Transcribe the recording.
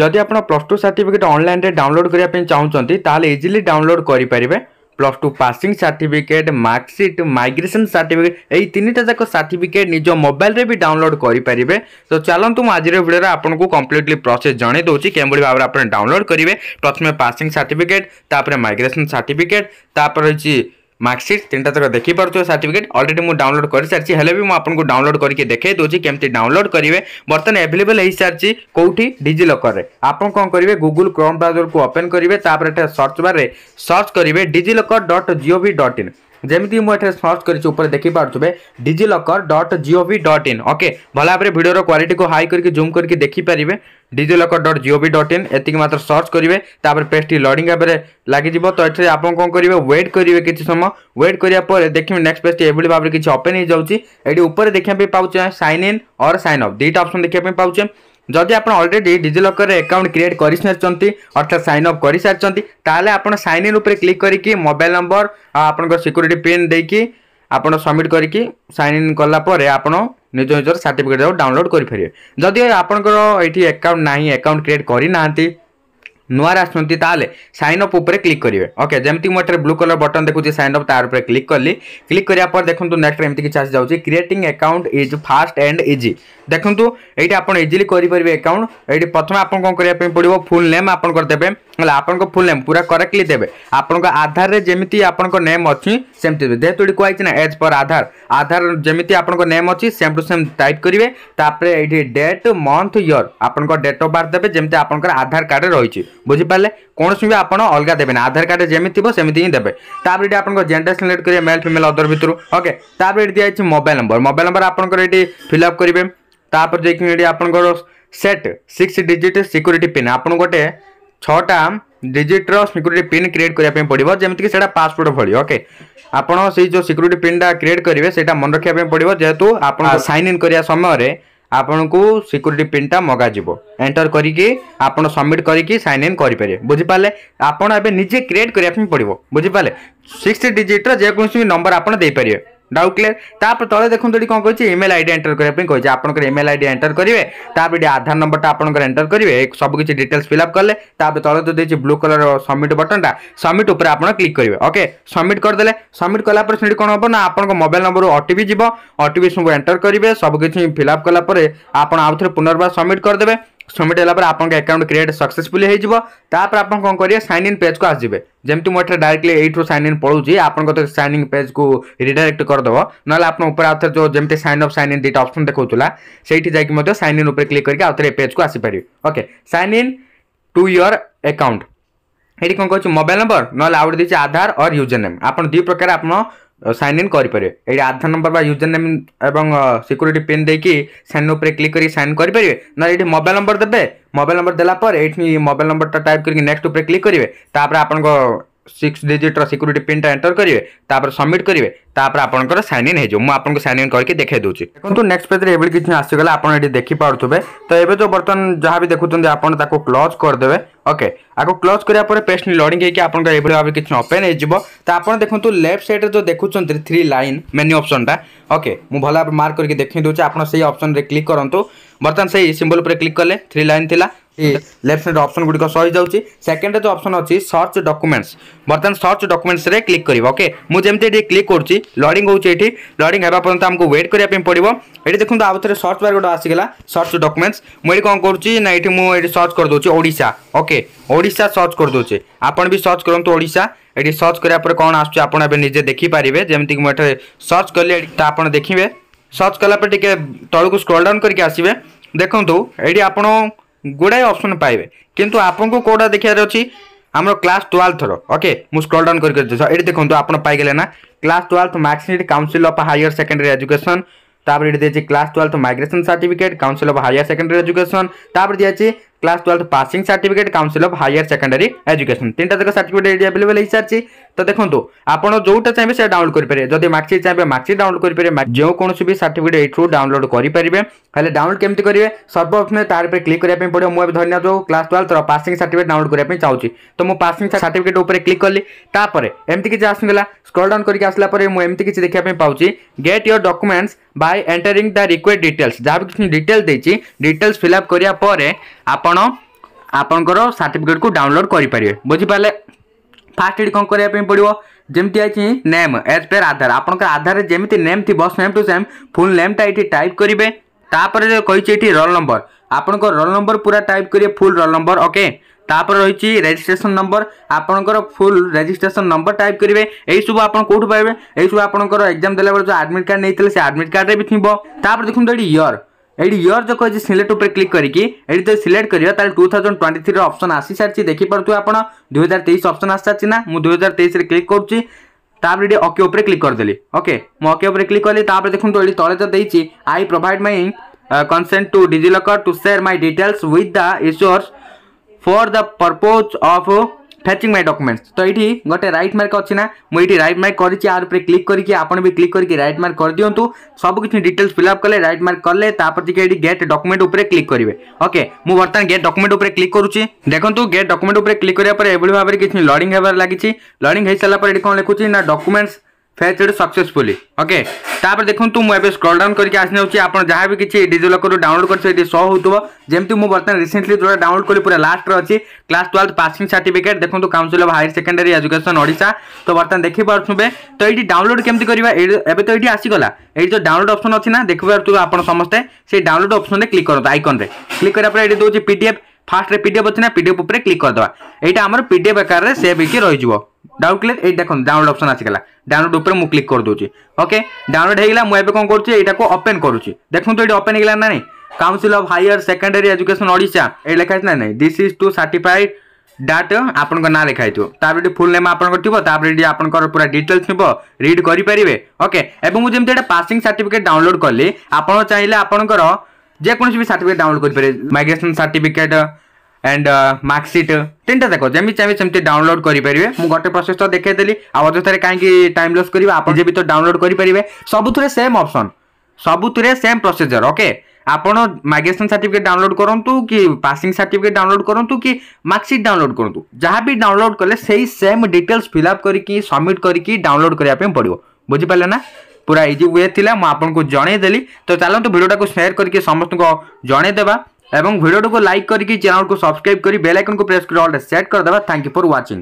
ଯଦି ଆପଣ plus two certificate ଅନଲାଇନ୍ରେ ଡାଉନଲୋଡ଼୍ କରିବା ପାଇଁ ଚାହୁଁଛନ୍ତି ତାହେଲେ ଇଜିଲି ଡାଉନଲୋଡ଼୍ କରିପାରିବେ plus two passing certificate marksheet migration certificate ଏହି ତିନିଟା ଯାକ ସାର୍ଟିଫିକେଟ୍ ନିଜ ମୋବାଇଲରେ ବି ଡାଉନଲୋଡ଼୍ କରିପାରିବେ ତ ଚାଲନ୍ତୁ ମୁଁ ଆଜିର ଭିଡ଼ିଓରେ ଆପଣଙ୍କୁ କମ୍ପ୍ଲିଟଲି ପ୍ରୋସେସ୍ ଜଣାଇ ଦେଉଛି କେଉଁଭଳି ଭାବରେ ଆପଣ ଡାଉନଲୋଡ଼୍ କରିବେ ପ୍ରଥମେ ପାସିଂ ସାର୍ଟିଫିକେଟ୍ ତାପରେ ମାଇଗ୍ରେସନ୍ ସାର୍ଟିଫିକେଟ୍ ତାପରେ ହେଉଛି मार्कसीट तीन तरह देखिपुव सार्टिफिकेट अलरेडी मुझे डाउनलोड कर सारी हेल्ले भी मुझे डाउनलोड करके देखे दूसरी केमती डाउनलोड करेंगे बर्तमान एभेलेबल हो सारी कौटी डिजिलकर आप कौन करेंगे गूगल क्रोम ब्राउजर को ओपन करेंगे सर्च बारे सर्च करेंगे डिजिलकर डट जीओ भी डट इन जमी मुझे सर्च कर देखिपा डिजिलकर डट भी डट इन ओके भल भाव भिडियोर क्वाट को हाई करके जूम करके देखिपारे डिजिलकर डट भी डट इन एतिक मात्र सर्च करेंगे तापर पेजटी लडिंग में लगे तो ये आप कौन करेंगे व्वेट करेंगे किसी समय व्वेट करापर देखिए नेक्स्ट पेज टी भाव में किसी ओपेन हो जाए ये देखा पाचे सैन इन और सैन अफ दुटा अप्सन देखा पाचे যদি আপন অলরেডি ডিজিলকরে আকাউন্ট ক্রিয়েট করে সারি অর্থাৎ সাইন অপ করে সারি তাহলে আপনার সাইন ইন উপরে ক্লিক করি মোবাইল নম্বর আপনার সিকুরিটি পিন দিয়ে আপনার সবমিট করি সাইন ইন কলাপরে আপনার নিজ নিজের সার্টিফিকেট ডাউনলোড করে ফেরবে যদি আপনার এটি আকাউন্ট না আকাউন্ট ক্রিয়েট করে না ନୂଆ ଆସୁଛନ୍ତି ତାହେଲେ ସାଇନ୍ ଅପ୍ ଉପରେ କ୍ଲିକ୍ କରିବେ ଓକେ ଯେମିତି ମୁଁ ଏଠାରେ ବ୍ଲୁ କଲର୍ ବଟନ୍ ଦେଖୁଛି ସାଇନ୍ ଅପ୍ ତାର ଉପରେ କ୍ଲିକ୍ କଲି କ୍ଲିକ୍ କରିବା ପରେ ଦେଖନ୍ତୁ ନେକ୍ସଟ ଏମିତି କିଛି ଆସିଯାଉଛି creating account is fast and easy ଦେଖନ୍ତୁ ଏଇଠି ଆପଣ ଇଜିଲି କରିପାରିବେ ଆକାଉଣ୍ଟ ଏଇଠି ପ୍ରଥମେ ଆପଣ କ'ଣ କରିବା ପାଇଁ ପଡ଼ିବ ଫୁଲ୍ ନେମ୍ ଆପଣଙ୍କର ଦେବେ ହେଲା ଆପଣଙ୍କ ଫୁଲ୍ ନେମ୍ ପୁରା କରେକ୍ଟଲି ଦେବେ ଆପଣଙ୍କ ଆଧାରରେ ଯେମିତି ଆପଣଙ୍କ ନେମ୍ ଅଛି ସେମିତି ଦେବେ ଯେହେତୁ ଏଠି କୁହାଯାଇଛି ନା ଏଜ୍ ପର୍ ଆଧାର ଆଧାର ଯେମିତି ଆପଣଙ୍କ ନେମ୍ ଅଛି ସେମ୍ ଟୁ ସେମ୍ ଟାଇପ୍ କରିବେ ତାପରେ ଏଇଠି ଡେଟ୍ ମନ୍ଥ ଇୟର୍ ଆପଣଙ୍କ ଡେଟ୍ ଅଫ୍ ବାର୍ଥ ଦେବେ ଯେମିତି ଆପଣଙ୍କର ଆଧାର କାର୍ଡ଼ରେ ରହିଛି ବୁଝିପାରିଲେ କୌଣସି ବି ଆପଣ ଅଲଗା ଦେବେନି ଆଧାର କାର୍ଡ଼ରେ ଯେମିତି ଥିବ ସେମିତି ହିଁ ଦେବେ ତାପରେ ଏଠି ଆପଣଙ୍କ ଜେଣ୍ଡର ସିଲେକ୍ଟ କରିବେ ମେଲ୍ ଫିମେଲ୍ ଅଦର ଭିତରୁ ଓକେ ତାପରେ ଏଠି ଦିଆଯାଇଛି ମୋବାଇଲ୍ ନମ୍ବର ମୋବାଇଲ୍ ନମ୍ବର ଆପଣଙ୍କର ଏଠି ଫିଲ୍ଅପ୍ କରିବେ ତାପରେ ଯାଇକି ଏଠି ଆପଣଙ୍କର set six digit security pin ଆପଣ ଗୋଟେ ছটা ডিজিট্র সিକ୍ୟୁରିଟି ପିନ୍ କ୍ରିଏଟ୍ କରିବା ପାଇଁ ପଡ଼ିବ ଯେମିତିକି ସେଇଟା ପାସପୋର୍ଟ ଭଳି ଓକେ ଆପଣ ସେଇ ଯେଉଁ ସିକ୍ୟୁରିଟି ପିନ୍ଟା କ୍ରିଏଟ୍ କରିବେ ସେଇଟା ମନେ ରଖିବା ପାଇଁ ପଡ଼ିବ ଯେହେତୁ ଆପଣ ସାଇନ୍ ଇନ୍ କରିବା ସମୟରେ ଆପଣଙ୍କୁ ସିକ୍ୟୁରିଟି ପିନ୍ଟା ମଗାଯିବ ଏଣ୍ଟର କରିକି ଆପଣ ସବମିଟ୍ କରିକି ସାଇନ୍ ଇନ୍ କରିପାରିବେ ବୁଝିପାରିଲେ ଆପଣ ଏବେ ନିଜେ କ୍ରିଏଟ୍ କରିବା ପାଇଁ ପଡ଼ିବ ବୁଝିପାରିଲେ ସିକ୍ସ ଡିଜିଟ୍ର ଯେକୌଣସି ନମ୍ବର ଆପଣ ଦେଇପାରିବେ ডাউ ক্লিয়ার তাপরে তলে দেখুন এটি কম করছে ইমেল আইডি এন্টর করার কে আপনার ইমেল আইডি এন্টর করবে তাপরে এটি আধার নম্বরটা আপনার এন্টর করবে সবুকিছি ডিটেলস ফিল আপ কলে তাপরে তলে তো দিয়েছি ব্লু কলর সবমিট বটনটা সবমিট উপরে আপনার ক্লিক করবে ওকে সবমিট করেদেলে সবমিট কলাপরে সেটি কম হব না আপনার মোবাইল নম্বর ওটিপি যাব ওটিপি সব এন্টর করবে সবকিছি ফিল আপ কলাপরে আপনার আউথরে পুনর্বার সবমিট করেদেবে सबमिट होगापर आप आकाउंट क्रिएट सक्सेसफुल होपर आप कौन करेंगे सैन इन पेज को आसवे जमी मुझे डायरेक्टली यू सैन इन पलाऊँ आपको तो सैन इन पेज को रिडायरेक्ट करदेव ना आप उपर आउ थे जो जमी सैन अफ सैन इन दुटा अप्सन देखा से जाकि सैन इन उपर क्लिक करके आउ पेज को आसपारे okay sign in to your account ये कौन कह मोबाइल नंबर ना आउट देखिए आधार और यूजर नेम आप दुई प्रकार आप সাইন ইন করি পরে এই আধা নম্বর বা ইউজার নেম এবং সিকিউরিটি পিন দেই কি সাইন আপ পরে ক্লিক করি সাইন করি পরে না এই মোবাইল নম্বর দেবে মোবাইল নম্বর দেলা পর এই মোবাইল নম্বরটা টাইপ করি নেক্সট উপরে ক্লিক করিবে তারপরে আপনগো সিক্স ডিজিট্র সিকুরিটি পিନ୍ଟା ଏଣ୍ଟର କରିବେ ତାପରେ ସବମିଟ୍ କରିବେ ତାପରେ ଆପଣଙ୍କର ସାଇନ୍ ଇନ୍ ହେଇଯିବ ମୁଁ ଆପଣଙ୍କୁ ସାଇନ୍ ଇନ୍ କରିକି ଦେଖାଇ ଦେଉଛି ଦେଖନ୍ତୁ ନେକ୍ସଟ ପେଜ୍ରେ ଏଭଳି କିଛି ଆସିଗଲା ଆପଣ ଏଠି ଦେଖିପାରୁଥିବେ ତ ଏବେ ଯେଉଁ ବର୍ତ୍ତମାନ ଯାହା ବି ଦେଖୁଛନ୍ତି ଆପଣ ତାକୁ କ୍ଲୋଜ୍ କରିଦେବେ ଓକେ ଆକୁ କ୍ଲୋଜ୍ କରିବା ପରେ ପେଜ୍ ଲୋଡ଼ିଂ ହେଇକି ଆପଣଙ୍କର ଏଭଳି ଭାବେ କିଛି ଓପେନ୍ ହେଇଯିବ ତ ଆପଣ ଦେଖନ୍ତୁ ଲେଫ୍ଟ ସାଇଡ଼୍ରେ ଯେଉଁ ଦେଖୁଛନ୍ତି ଥ୍ରୀ ଲାଇନ୍ ମେନ୍ୟୁ ଅପସନ୍ଟା ଓକେ ମୁଁ ଭଲ ଭାବେ ମାର୍କ କରିକି ଦେଖାଇ ଦେଉଛି ଆପଣ ସେଇ ଅପସନ୍ରେ କ୍ଲିକ୍ କରନ୍ତୁ ବର୍ତ୍ତମାନ ସେଇ ସିମ୍ବଲ୍ ଉପରେ କ୍ଲିକ୍ କଲେ ଥ୍ରୀ ଲାଇନ୍ ଥିଲା লেফট সাইড অপশন গুড়িক সহিযাচ্ছে সেকেন্ড যে অপশন অছি সর্চ ডকুমেন্টস বর্তমান সর্চ ডকুমেন্টসরে ক্লিক করব ওকে মু যেমতি এটি ক্লিক করছি লডিং হচ্ছে এটি লডিং হওয়া পর্যন্ত আমাকে ওয়েট করা পড়ব এটি দেখুন আউথরে সর্চ বার গোটা আসিগলা সর্চ ডকুমেন্টস মু এটি কম করছি না এটি মু এটি সর্চ করদেছি ওড়শা ওকে ওড়শা সর্চ করদেছি আপন বি সর্চ করতু ওড়শা এটি সর্চ করা পরে কোণ আসছে আপনার এবার নিজে দেখিপারে যেমি মু এটি সর্চ কলে এটা আপনার দেখবে সর্চ কলাপরে টিকি তলক স্ক্রল ডাউন করি আসবে দেখুন এটি আপনার ଗୁଡ଼ାଏ ଅପସନ୍ ପାଇବେ କିନ୍ତୁ ଆପଣଙ୍କୁ କେଉଁଟା ଦେଖିବାର ଅଛି ଆମର କ୍ଲାସ୍ ଟୁଏଲ୍ଥର ଓକେ ମୁଁ ସ୍କ୍ରଲ୍ ଡାଉନ୍ କରିକି ଏଠି ଦେଖନ୍ତୁ ଆପଣ ପାଇଗଲେ ନା class twelfth marksheet council of higher secondary education ତାପରେ ଏଠି দিয়েছি class twelve migration certificate council of higher secondary education তারপরে দিয়েছি class twelve passing certificate council of higher secondary education তিনটা যাক সার্টিফিকেট এটি আভেলেবেল হয়েসারিছে তো দেখুন আপনার যেটা চাইবে সেটা ডাউনলোড করে পারে যদি মার্কসিট চাইবে মার্কসিট ডাউনলোড করে পারে যে কোণী বি সার্টিফিকেট এইঠু ডাউনলোড করে পারে হলে ডাউনলোড কেমতি করবে সর্বপ্রথমে তার উপরে ক্লিক করা পড়ে মু ধরে নিও যে ক্লাস টুয়েলভর পাসিং সার্টিফিকেট ডাউনলোড করা চাহুছি তো মু পাসিং সার্টিফিকেট উপরে ক্লিক কলি তাপরে এমতি কিছু আসগলা স্ক্রল ডাউন করি আসলা পরে মু এমতি কিছু দেখা পাচ্ছি get your documents by entering the required details যা ବି କିଛି ଡିଟେଲ୍ ଦେଇଛି ଡିଟେଲ୍ସ ଫିଲ୍ଅପ୍ କରିବା ପରେ ଆପଣ ଆପଣଙ୍କର ସାର୍ଟିଫିକେଟ୍କୁ ଡାଉନଲୋଡ଼୍ କରିପାରିବେ ବୁଝିପାରିଲେ ଫାଷ୍ଟ ଏଠି କ'ଣ କରିବା ପାଇଁ ପଡ଼ିବ ଯେମିତି ଅଛି ନେମ୍ ଏଜ୍ ପେର୍ ଆଧାର ଆପଣଙ୍କ ଆଧାରରେ ଯେମିତି ନେମ୍ ଥିବ ସେମ୍ ଟୁ ସେମ୍ ଫୁଲ୍ ନେମ୍ଟା ଏଠି ଟାଇପ୍ କରିବେ ତାପରେ କହିଛି ଏଠି ରୋଲ୍ ନମ୍ବର ଆପଣଙ୍କ ରୋଲ୍ ନମ୍ବର ପୁରା ଟାଇପ୍ କରିବେ ଫୁଲ୍ ରୋଲ୍ ନମ୍ବର ଓକେ তাপরে রয়েছে রেজিষ্ট্রেসন নম্বর আপনার ফুল রেজিষ্ট্রেসন নম্বর টাইপ করবে এইসব আপনার কোটি পাইবে এইসব আপনার এক্সাম দেলাবেলে যে আডমিট কার্ড নিয়ে সে আডমিট কার্ডে বি থাপরে দেখুন এটি ইয়র ଏଇଠି ଇୟର୍ ଯେଉଁ କହିଛି ସିଲେକ୍ଟ ଉପରେ କ୍ଲିକ୍ କରିକି ଏଇଠି ଯଦି ସିଲେକ୍ଟ କରିବା ତାହେଲେ ଟୁ ଥାଉଜେଣ୍ଡ ଟ୍ୱେଣ୍ଟି ଥ୍ରୀର ଅପସନ୍ ଆସିସାରିଛି ଦେଖିପାରୁଥିବେ ଆପଣ ଦୁଇ ହଜାର ତେଇଶ ଅପସନ୍ ଆସିସାରିଛି ନା ମୁଁ ଦୁଇ ହଜାର ତେଇଶରେ କ୍ଲିକ୍ କରୁଛି ତାପରେ ଏଠି ଓକେ ଉପରେ କ୍ଲିକ୍ କରିଦେଲି ଓକେ ମୁଁ ଓକେ ଉପରେ କ୍ଲିକ୍ କଲି ତାପରେ ଦେଖନ୍ତୁ ଏଠି ତଳେ ତ ଦେଇଛି I provide my consent to DigiLocker to share my details with the issuers for the purpose of fetching my documents तो ये गोटे रईट मार्क अच्छी ना मुझे रईट मार्क कर क्लिक करके आपने भी क्लिक करके रईट मार्क कर दिखुं सबकि डिटेल्स फिलअप कले रईट मार्क कले गेट डकुमेंट उपरे क्लिक करेंगे ओके मुझ बर्तमान गेट डकुमेंट उपरे क्लिक करूँ देखो गेट डकुमेंट उपरे क्लिक करापर एवं भाव में किसी लड़िंग लगी लड़िंग हो सारा कौन लिखुची ना डकुमेंट्स ফেচড সকসেসফুলি ওকে তাপরে দেখুন মু এবে স্ক্রল ডাউন করি আসি নেছি আপনার যা বি কিছু ডিজিলকরু ডাউনলোড করছে এটি শো হোথব যেমি মু বর্তমানে রিসেন্টলি যেটা ডাউনলোড করি পুরা লাস্টরে অছি ক্লাস টুয়েলভ পাসিং সার্টিফিকেট দেখুন council of higher secondary education Odisha তো বর্তমানে দেখিপারে তো এইটি ডাউনলোড কেমি করা এবে তো এইটি আসিগলা এই যে ডাউনলোড অপসন অছি না দেখিপারে আপনার সমস্তে সেই ডাউনলোড অপসনে ক্লিক করতো আইকনরে ক্লিক করার পরে এটি দেছি পিডিএফ ফার্স্টে পিডিএফ অছি না পিডিএফ উপরে ক্লিক করদেবা এইটা আমার পিডিএফ আকারে সেভ হয়েকি রয়েছে डाउट क्लियर ये देखो डाउनलोड ऑप्शन आसगला डाउनलोड उपर मुझे क्लिक करदे ओके डाउनलोड होगा मुझे कौन करा ओपेन करुच्ची देखो ये ओपेन होगा ना council of higher secondary education ओडा ये लिखाई ना ना this is to certified that आपंकर ना लिखाई तापर फुल नेम आपंकर थी तापर ये आपंकर पूरा डिटेल्स निब रिड करेंगे ओके एवं मुझे जमी पासिंग सार्टिफिकेट डाउनलोड कली आप चाहिए आपंकर যেকোনো বি সার্টিফিকেট ডাউনলোড করে মাইগ্রেশন সার্টিফিকেট एंड मार्कसीट तीनटा देख जमी चाहिए सेमती डाउनलोड करेंगे मुझे गोटे प्रोसेस तो देखेदेली आव थे कहीं टाइम लस कर डाउनलोड करेंगे सबुरे सेम अपसन सबुरे सेम प्रोसीजर ओके आप माइग्रेसन सार्टिफिकेट डाउनलोड करूँ कि पासिंग सार्टिफिकेट डाउनलोड करूँ कि मार्कसीट डाउनलोड करूँ जहाँ भी डाउनलोड कले सेम डिटेल्स फिलअप करके सबमिट करके डाउनलोड करने पड़ो बुझिपारे ना पूरा इजी वे थी मुझे जनईदेली तो चलत भिडियो को सेयर करके समस्त को जनईदेगा এবং ভিডিওটিকে লাইক করি চ্যানেলকে সবসক্রাইব করে বেল আইকন को প্রেস করে অল সেট করে দেবা থ্যাংক ইউ ফর ওয়াচিং